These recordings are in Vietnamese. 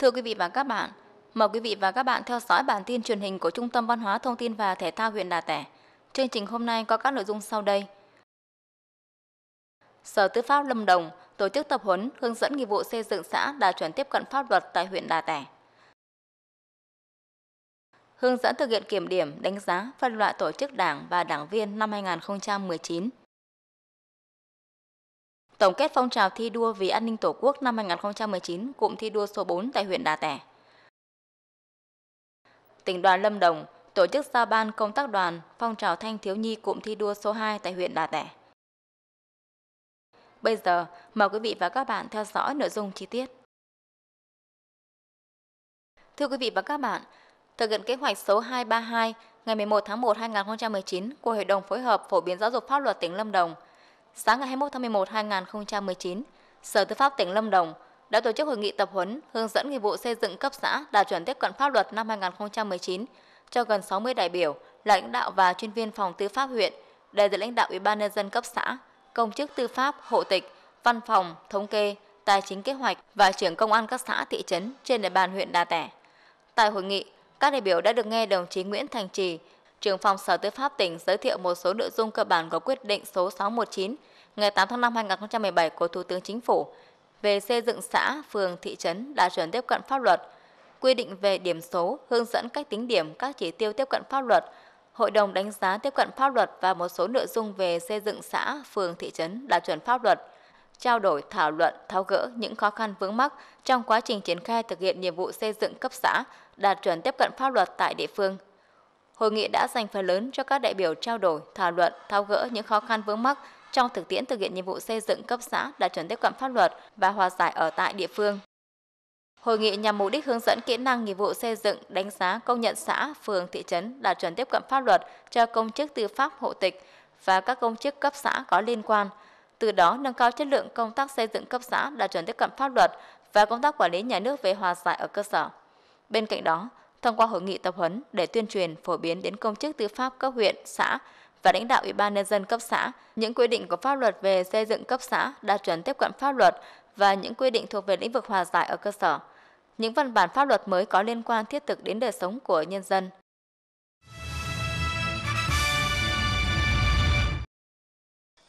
Thưa quý vị và các bạn, mời quý vị và các bạn theo dõi bản tin truyền hình của Trung tâm Văn hóa Thông tin và Thể thao huyện Đà Tẻ. Chương trình hôm nay có các nội dung sau đây. Sở Tư pháp Lâm Đồng tổ chức tập huấn hướng dẫn nghiệp vụ xây dựng xã đạt chuẩn tiếp cận pháp luật tại huyện Đà Tẻ. Hướng dẫn thực hiện kiểm điểm, đánh giá, phân loại tổ chức đảng và đảng viên năm 2019 tổng kết phong trào thi đua vì an ninh Tổ quốc năm 2019 cụm thi đua số 4 tại huyện Đà Tẻ. Tỉnh đoàn Lâm Đồng tổ chức giao ban công tác đoàn phong trào thanh thiếu nhi cụm thi đua số 2 tại huyện Đà Tẻ. Bây giờ, mời quý vị và các bạn theo dõi nội dung chi tiết. Thưa quý vị và các bạn, thực hiện kế hoạch số 232 ngày 11 tháng 1 2019 của Hội đồng phối hợp phổ biến giáo dục pháp luật tỉnh Lâm Đồng – sáng ngày 21 tháng 11 2019, Sở Tư pháp tỉnh Lâm Đồng đã tổ chức hội nghị tập huấn hướng dẫn nghiệp vụ xây dựng cấp xã đạt chuẩn tiếp cận pháp luật năm 2019 cho gần 60 đại biểu, lãnh đạo và chuyên viên phòng tư pháp huyện, đại diện lãnh đạo Ủy ban nhân dân cấp xã, công chức tư pháp, hộ tịch, văn phòng, thống kê, tài chính kế hoạch và trưởng công an các xã thị trấn trên địa bàn huyện Đà Tẻ. Tại hội nghị, các đại biểu đã được nghe đồng chí Nguyễn Thành Trì, Trưởng phòng Sở Tư pháp tỉnh giới thiệu một số nội dung cơ bản của quyết định số 619 ngày 8 tháng 5 năm 2017 của Thủ tướng Chính phủ về xây dựng xã, phường, thị trấn đạt chuẩn tiếp cận pháp luật, quy định về điểm số, hướng dẫn cách tính điểm các chỉ tiêu tiếp cận pháp luật, hội đồng đánh giá tiếp cận pháp luật và một số nội dung về xây dựng xã, phường, thị trấn đạt chuẩn pháp luật, trao đổi, thảo luận, tháo gỡ những khó khăn vướng mắc trong quá trình triển khai thực hiện nhiệm vụ xây dựng cấp xã đạt chuẩn tiếp cận pháp luật tại địa phương hội nghị đã dành phần lớn cho các đại biểu trao đổi, thảo luận, tháo gỡ những khó khăn vướng mắc trong thực tiễn thực hiện nhiệm vụ xây dựng cấp xã đạt chuẩn tiếp cận pháp luật và hòa giải ở tại địa phương. Hội nghị nhằm mục đích hướng dẫn kỹ năng nghiệp vụ xây dựng, đánh giá công nhận xã, phường, thị trấn đạt chuẩn tiếp cận pháp luật cho công chức tư pháp hộ tịch và các công chức cấp xã có liên quan, từ đó nâng cao chất lượng công tác xây dựng cấp xã đạt chuẩn tiếp cận pháp luật và công tác quản lý nhà nước về hòa giải ở cơ sở. Bên cạnh đó, thông qua hội nghị tập huấn để tuyên truyền phổ biến đến công chức tư pháp cấp huyện, xã và lãnh đạo Ủy ban nhân dân cấp xã những quy định của pháp luật về xây dựng cấp xã, đạt chuẩn tiếp cận pháp luật và những quy định thuộc về lĩnh vực hòa giải ở cơ sở. Những văn bản pháp luật mới có liên quan thiết thực đến đời sống của nhân dân.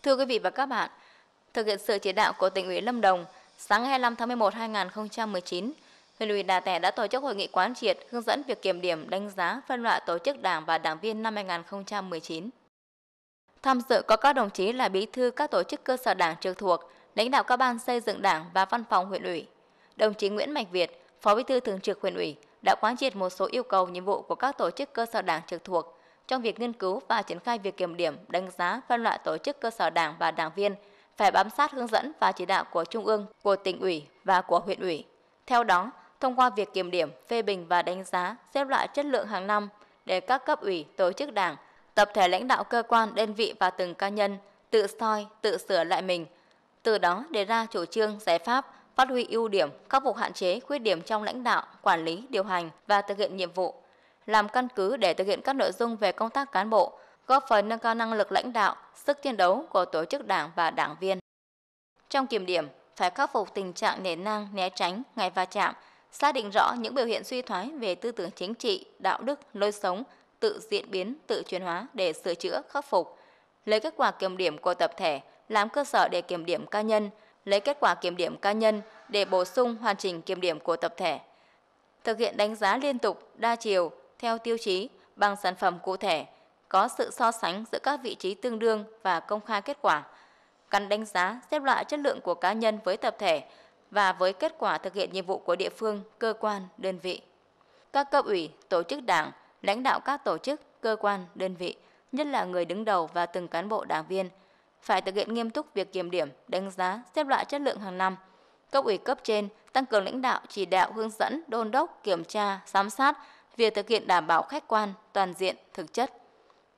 Thưa quý vị và các bạn, thực hiện sự chỉ đạo của tỉnh ủy Lâm Đồng, sáng ngày 25 tháng 11 năm 2019, huyện ủy Đà Tẻ đã tổ chức hội nghị quán triệt hướng dẫn việc kiểm điểm đánh giá phân loại tổ chức đảng và đảng viên năm 2019. Tham dự có các đồng chí là bí thư các tổ chức cơ sở đảng trực thuộc, lãnh đạo các ban xây dựng đảng và văn phòng huyện ủy. Đồng chí Nguyễn Mạch Việt, Phó Bí thư Thường trực huyện ủy, đã quán triệt một số yêu cầu nhiệm vụ của các tổ chức cơ sở đảng trực thuộc trong việc nghiên cứu và triển khai việc kiểm điểm, đánh giá, phân loại tổ chức cơ sở đảng và đảng viên phải bám sát hướng dẫn và chỉ đạo của trung ương, của tỉnh ủy và của huyện ủy. Theo đó, thông qua việc kiểm điểm, phê bình và đánh giá, xếp loại chất lượng hàng năm để các cấp ủy, tổ chức đảng, tập thể lãnh đạo cơ quan, đơn vị và từng cá nhân tự soi, tự sửa lại mình, từ đó đề ra chủ trương, giải pháp, phát huy ưu điểm, khắc phục hạn chế, khuyết điểm trong lãnh đạo, quản lý, điều hành và thực hiện nhiệm vụ, làm căn cứ để thực hiện các nội dung về công tác cán bộ, góp phần nâng cao năng lực lãnh đạo, sức chiến đấu của tổ chức đảng và đảng viên. Trong kiểm điểm, phải khắc phục tình trạng nề nang, né tránh, ngày va chạm, xác định rõ những biểu hiện suy thoái về tư tưởng chính trị, đạo đức, lối sống, tự diễn biến, tự chuyển hóa để sửa chữa, khắc phục. Lấy kết quả kiểm điểm của tập thể làm cơ sở để kiểm điểm cá nhân, lấy kết quả kiểm điểm cá nhân để bổ sung hoàn chỉnh kiểm điểm của tập thể. Thực hiện đánh giá liên tục, đa chiều theo tiêu chí bằng sản phẩm cụ thể, có sự so sánh giữa các vị trí tương đương và công khai kết quả. Cần đánh giá xếp loại chất lượng của cá nhân với tập thể và với kết quả thực hiện nhiệm vụ của địa phương, cơ quan, đơn vị. Các cấp ủy, tổ chức đảng, lãnh đạo các tổ chức, cơ quan, đơn vị, nhất là người đứng đầu và từng cán bộ đảng viên, phải thực hiện nghiêm túc việc kiểm điểm, đánh giá, xếp loại chất lượng hàng năm. Cấp ủy cấp trên tăng cường lãnh đạo, chỉ đạo, hướng dẫn, đôn đốc, kiểm tra, giám sát việc thực hiện đảm bảo khách quan, toàn diện, thực chất.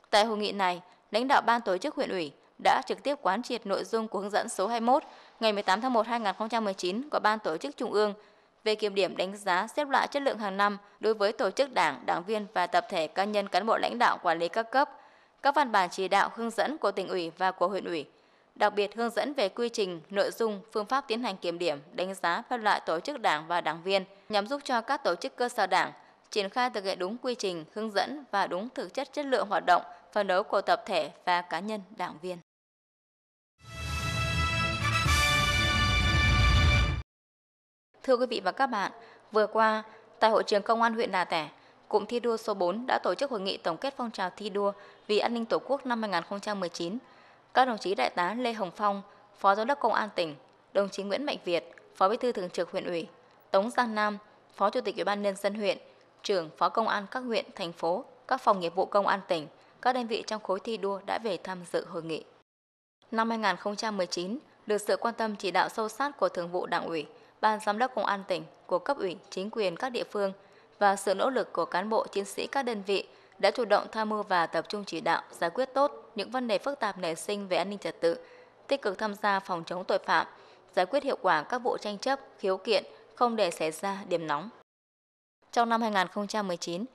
Tại hội nghị này, lãnh đạo ban tổ chức huyện ủy đã trực tiếp quán triệt nội dung của hướng dẫn số 21 ngày 18 tháng 1 2019 của Ban Tổ chức Trung ương về kiểm điểm đánh giá xếp loại chất lượng hàng năm đối với tổ chức đảng, đảng viên và tập thể cá nhân cán bộ lãnh đạo quản lý các cấp, các văn bản chỉ đạo hướng dẫn của tỉnh ủy và của huyện ủy, đặc biệt hướng dẫn về quy trình, nội dung, phương pháp tiến hành kiểm điểm, đánh giá phân loại tổ chức đảng và đảng viên nhằm giúp cho các tổ chức cơ sở đảng triển khai thực hiện đúng quy trình, hướng dẫn và đúng thực chất chất lượng hoạt động, phân đấu của tập thể và cá nhân đảng viên. Thưa quý vị và các bạn, vừa qua, tại hội trường công an huyện Đà Tẻ, Cụm thi đua số 4 đã tổ chức hội nghị tổng kết phong trào thi đua vì an ninh Tổ quốc năm 2019. Các đồng chí đại tá Lê Hồng Phong, Phó Giám đốc Công an tỉnh, đồng chí Nguyễn Mạnh Việt, Phó Bí thư Thường trực huyện ủy, Tống Giang Nam, Phó Chủ tịch Ủy ban nhân dân huyện, trưởng Phó Công an các huyện, thành phố, các phòng nghiệp vụ công an tỉnh, các đơn vị trong khối thi đua đã về tham dự hội nghị. Năm 2019 được sự quan tâm chỉ đạo sâu sát của Thường vụ Đảng ủy, Ban Giám đốc Công an tỉnh, của cấp ủy, chính quyền các địa phương và sự nỗ lực của cán bộ chiến sĩ các đơn vị đã chủ động tham mưu và tập trung chỉ đạo giải quyết tốt những vấn đề phức tạp nảy sinh về an ninh trật tự, tích cực tham gia phòng chống tội phạm, giải quyết hiệu quả các vụ tranh chấp, khiếu kiện, không để xảy ra điểm nóng. Trong năm 2019,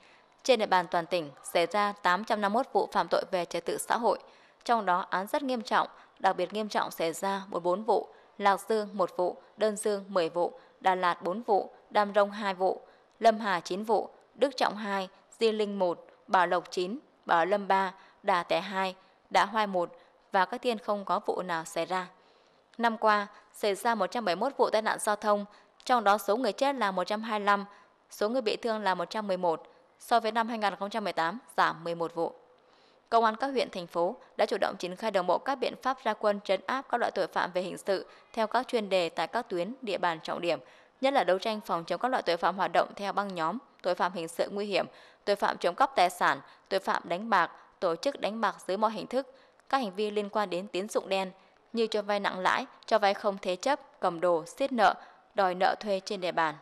trên địa bàn toàn tỉnh xảy ra 851 vụ phạm tội về trật tự xã hội, trong đó án rất nghiêm trọng, đặc biệt nghiêm trọng xảy ra 14 vụ, Lạc Dương 1 vụ, Đơn Dương 10 vụ, Đà Lạt 4 vụ, Đam Rông 2 vụ, Lâm Hà 9 vụ, Đức Trọng 2, Di Linh 1, Bảo Lộc 9, Bảo Lâm 3, Đà Tẻ 2, Đạ Hoai 1 và các thiên không có vụ nào xảy ra. Năm qua, xảy ra 171 vụ tai nạn giao thông, trong đó số người chết là 125, số người bị thương là 111, so với năm 2018 giảm 11 vụ. Công an các huyện, thành phố đã chủ động triển khai đồng bộ các biện pháp ra quân trấn áp các loại tội phạm về hình sự theo các chuyên đề tại các tuyến, địa bàn trọng điểm, nhất là đấu tranh phòng chống các loại tội phạm hoạt động theo băng nhóm, tội phạm hình sự nguy hiểm, tội phạm trộm cắp tài sản, tội phạm đánh bạc, tổ chức đánh bạc dưới mọi hình thức, các hành vi liên quan đến tín dụng đen như cho vay nặng lãi, cho vay không thế chấp, cầm đồ, siết nợ, đòi nợ thuê trên địa bàn.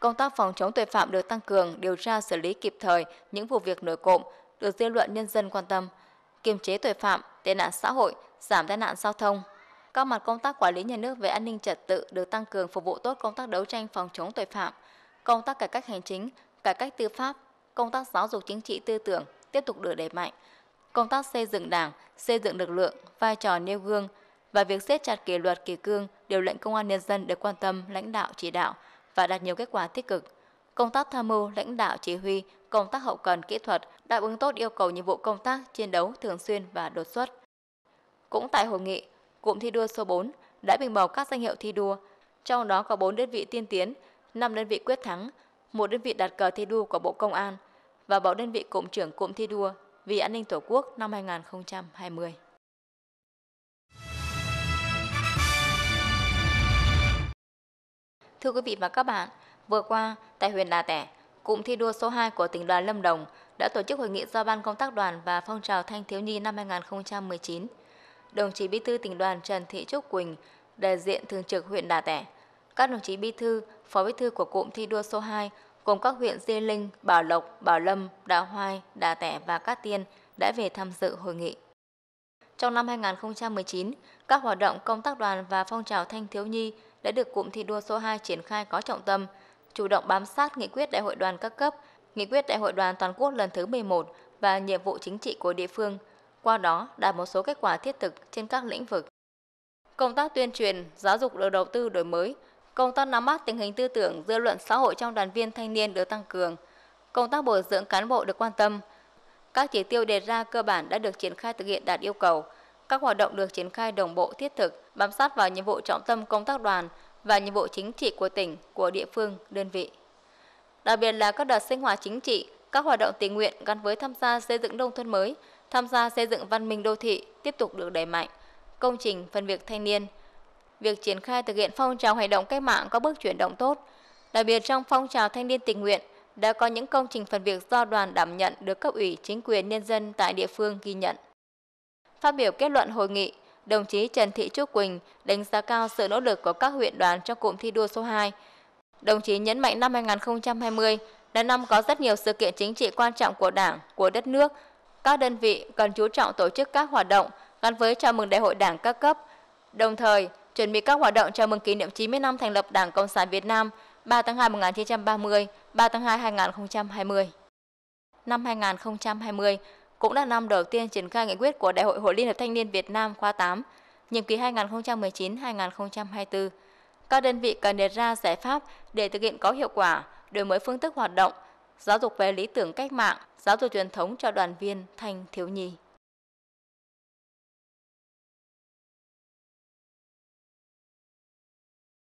Công tác phòng chống tội phạm được tăng cường, điều tra xử lý kịp thời những vụ việc nổi cộm, được dư luận nhân dân quan tâm, kiềm chế tội phạm, tệ nạn xã hội, giảm tai nạn giao thông. Các mặt công tác quản lý nhà nước về an ninh trật tự được tăng cường phục vụ tốt công tác đấu tranh phòng chống tội phạm, công tác cải cách hành chính, cải cách tư pháp, công tác giáo dục chính trị tư tưởng tiếp tục được đẩy mạnh. Công tác xây dựng đảng, xây dựng lực lượng, vai trò nêu gương và việc siết chặt kỷ luật kỷ cương, điều lệnh công an nhân dân được quan tâm, lãnh đạo chỉ đạo và đạt nhiều kết quả tích cực. Công tác tham mưu, lãnh đạo chỉ huy, công tác hậu cần kỹ thuật, đáp ứng tốt yêu cầu nhiệm vụ công tác, chiến đấu thường xuyên và đột xuất. Cũng tại hội nghị, cụm thi đua số 4 đã bình bầu các danh hiệu thi đua, trong đó có 4 đơn vị tiên tiến, 5 đơn vị quyết thắng, một đơn vị đạt cờ thi đua của Bộ Công an và bảo đơn vị cụm trưởng cụm thi đua vì an ninh Tổ quốc năm 2020. Thưa quý vị và các bạn, vừa qua tại huyện Đà Tẻ, cụm thi đua số 2 của tỉnh đoàn Lâm Đồng đã tổ chức hội nghị do Ban công tác đoàn và phong trào thanh thiếu nhi năm 2019. Đồng chí Bí thư tỉnh đoàn Trần Thị Trúc Quỳnh, đại diện thường trực huyện Đà Tẻ, các đồng chí Bí thư, Phó Bí thư của cụm thi đua số 2 gồm các huyện Di Linh, Bảo Lộc, Bảo Lâm, Đạ Hoai, Đà Tẻ và Cát Tiên đã về tham dự hội nghị. Trong năm 2019, các hoạt động công tác đoàn và phong trào thanh thiếu nhi đã được cụm thi đua số 2 triển khai có trọng tâm, chủ động bám sát nghị quyết đại hội đoàn các cấp nghị quyết Đại hội đoàn toàn quốc lần thứ 11 và nhiệm vụ chính trị của địa phương, qua đó đạt một số kết quả thiết thực trên các lĩnh vực. Công tác tuyên truyền, giáo dục được đầu tư đổi mới, công tác nắm bắt tình hình tư tưởng dư luận xã hội trong đoàn viên thanh niên được tăng cường, công tác bồi dưỡng cán bộ được quan tâm. Các chỉ tiêu đề ra cơ bản đã được triển khai thực hiện đạt yêu cầu. Các hoạt động được triển khai đồng bộ thiết thực, bám sát vào nhiệm vụ trọng tâm công tác đoàn và nhiệm vụ chính trị của tỉnh, của địa phương, đơn vị đặc biệt là các đợt sinh hoạt chính trị, các hoạt động tình nguyện gắn với tham gia xây dựng nông thôn mới, tham gia xây dựng văn minh đô thị tiếp tục được đẩy mạnh. Công trình phần việc thanh niên, việc triển khai thực hiện phong trào hành động cách mạng có bước chuyển động tốt. Đặc biệt trong phong trào thanh niên tình nguyện đã có những công trình phần việc do đoàn đảm nhận được cấp ủy chính quyền nhân dân tại địa phương ghi nhận. Phát biểu kết luận hội nghị, đồng chí Trần Thị Trúc Quỳnh đánh giá cao sự nỗ lực của các huyện đoàn trong cụm thi đua số 2 Đồng chí nhấn mạnh năm 2020 là năm có rất nhiều sự kiện chính trị quan trọng của Đảng, của đất nước. Các đơn vị cần chú trọng tổ chức các hoạt động gắn với chào mừng Đại hội Đảng các cấp, đồng thời chuẩn bị các hoạt động chào mừng kỷ niệm 90 năm thành lập Đảng Cộng sản Việt Nam 3 tháng 2 1930, 3 tháng 2 2020. Năm 2020 cũng là năm đầu tiên triển khai nghị quyết của Đại hội Hội Liên hiệp Thanh niên Việt Nam khóa 8, nhiệm kỳ 2019-2024 các đơn vị cần đề ra giải pháp để thực hiện có hiệu quả, đổi mới phương thức hoạt động, giáo dục về lý tưởng cách mạng, giáo dục truyền thống cho đoàn viên thanh thiếu nhi.